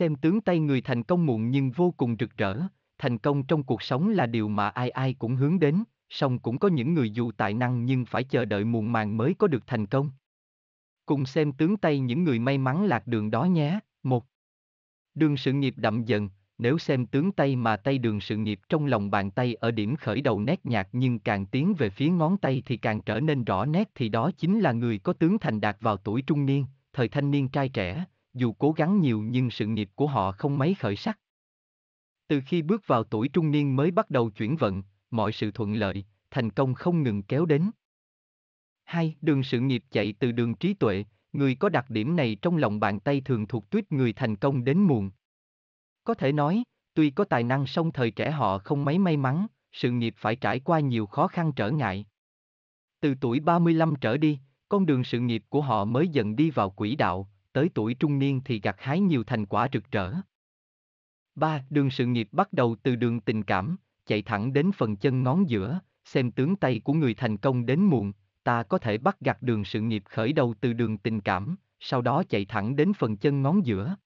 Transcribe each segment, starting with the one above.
xem tướng tay người thành công muộn nhưng vô cùng rực rỡ, thành công trong cuộc sống là điều mà ai ai cũng hướng đến, song cũng có những người dù tài năng nhưng phải chờ đợi muộn màng mới có được thành công. Cùng xem tướng tay những người may mắn lạc đường đó nhé. Một, Đường sự nghiệp đậm dần, nếu xem tướng tay mà tay đường sự nghiệp trong lòng bàn tay ở điểm khởi đầu nét nhạt nhưng càng tiến về phía ngón tay thì càng trở nên rõ nét thì đó chính là người có tướng thành đạt vào tuổi trung niên, thời thanh niên trai trẻ, dù cố gắng nhiều nhưng sự nghiệp của họ không mấy khởi sắc. Từ khi bước vào tuổi trung niên mới bắt đầu chuyển vận, mọi sự thuận lợi, thành công không ngừng kéo đến. Hai, đường sự nghiệp chạy từ đường trí tuệ, người có đặc điểm này trong lòng bàn tay thường thuộc tuyết người thành công đến muộn. Có thể nói, tuy có tài năng song thời trẻ họ không mấy may mắn, sự nghiệp phải trải qua nhiều khó khăn trở ngại. Từ tuổi 35 trở đi, con đường sự nghiệp của họ mới dần đi vào quỹ đạo, tới tuổi trung niên thì gặt hái nhiều thành quả rực rỡ. 3. Đường sự nghiệp bắt đầu từ đường tình cảm, chạy thẳng đến phần chân ngón giữa, xem tướng tay của người thành công đến muộn, ta có thể bắt gặt đường sự nghiệp khởi đầu từ đường tình cảm, sau đó chạy thẳng đến phần chân ngón giữa.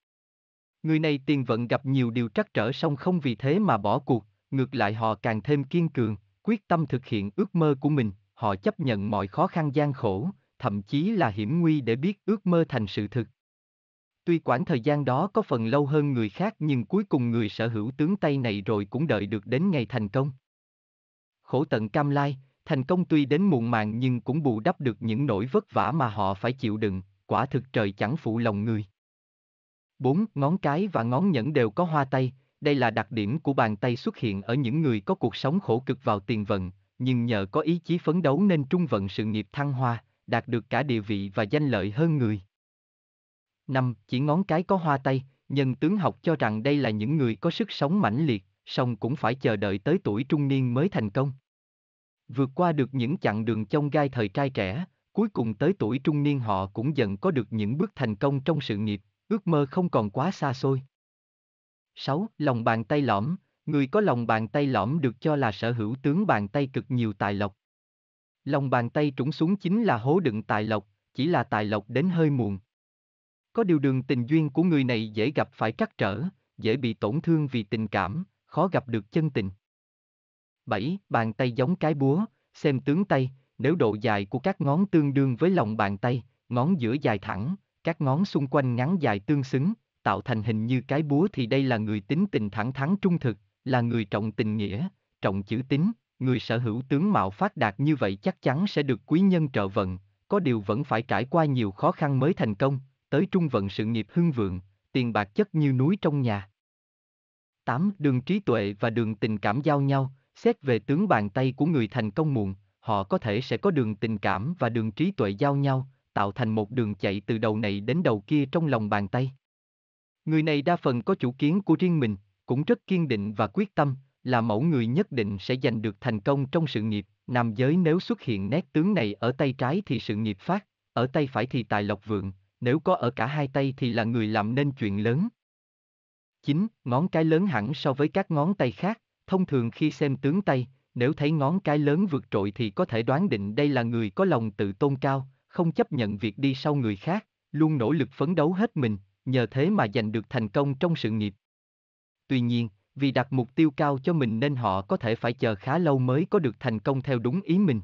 Người này tiền vận gặp nhiều điều trắc trở song không vì thế mà bỏ cuộc, ngược lại họ càng thêm kiên cường, quyết tâm thực hiện ước mơ của mình, họ chấp nhận mọi khó khăn gian khổ, thậm chí là hiểm nguy để biết ước mơ thành sự thực. Tuy quãng thời gian đó có phần lâu hơn người khác nhưng cuối cùng người sở hữu tướng tay này rồi cũng đợi được đến ngày thành công. Khổ tận cam lai, thành công tuy đến muộn màng nhưng cũng bù đắp được những nỗi vất vả mà họ phải chịu đựng, quả thực trời chẳng phụ lòng người. 4. Ngón cái và ngón nhẫn đều có hoa tay, đây là đặc điểm của bàn tay xuất hiện ở những người có cuộc sống khổ cực vào tiền vận, nhưng nhờ có ý chí phấn đấu nên trung vận sự nghiệp thăng hoa, đạt được cả địa vị và danh lợi hơn người. Năm, chỉ ngón cái có hoa tay, nhân tướng học cho rằng đây là những người có sức sống mãnh liệt, song cũng phải chờ đợi tới tuổi trung niên mới thành công. Vượt qua được những chặng đường chông gai thời trai trẻ, cuối cùng tới tuổi trung niên họ cũng dần có được những bước thành công trong sự nghiệp, ước mơ không còn quá xa xôi. 6. Lòng bàn tay lõm, người có lòng bàn tay lõm được cho là sở hữu tướng bàn tay cực nhiều tài lộc. Lòng bàn tay trũng xuống chính là hố đựng tài lộc, chỉ là tài lộc đến hơi muộn. Có điều đường tình duyên của người này dễ gặp phải trắc trở, dễ bị tổn thương vì tình cảm, khó gặp được chân tình. 7. Bàn tay giống cái búa, xem tướng tay, nếu độ dài của các ngón tương đương với lòng bàn tay, ngón giữa dài thẳng, các ngón xung quanh ngắn dài tương xứng, tạo thành hình như cái búa thì đây là người tính tình thẳng thắn trung thực, là người trọng tình nghĩa, trọng chữ tín, người sở hữu tướng mạo phát đạt như vậy chắc chắn sẽ được quý nhân trợ vận, có điều vẫn phải trải qua nhiều khó khăn mới thành công, tới trung vận sự nghiệp hưng vượng, tiền bạc chất như núi trong nhà. 8. Đường trí tuệ và đường tình cảm giao nhau, xét về tướng bàn tay của người thành công muộn, họ có thể sẽ có đường tình cảm và đường trí tuệ giao nhau, tạo thành một đường chạy từ đầu này đến đầu kia trong lòng bàn tay. Người này đa phần có chủ kiến của riêng mình, cũng rất kiên định và quyết tâm, là mẫu người nhất định sẽ giành được thành công trong sự nghiệp, nam giới nếu xuất hiện nét tướng này ở tay trái thì sự nghiệp phát, ở tay phải thì tài lộc vượng, nếu có ở cả hai tay thì là người làm nên chuyện lớn. 9. Ngón cái lớn hẳn so với các ngón tay khác, thông thường khi xem tướng tay, nếu thấy ngón cái lớn vượt trội thì có thể đoán định đây là người có lòng tự tôn cao, không chấp nhận việc đi sau người khác, luôn nỗ lực phấn đấu hết mình, nhờ thế mà giành được thành công trong sự nghiệp. Tuy nhiên, vì đặt mục tiêu cao cho mình nên họ có thể phải chờ khá lâu mới có được thành công theo đúng ý mình.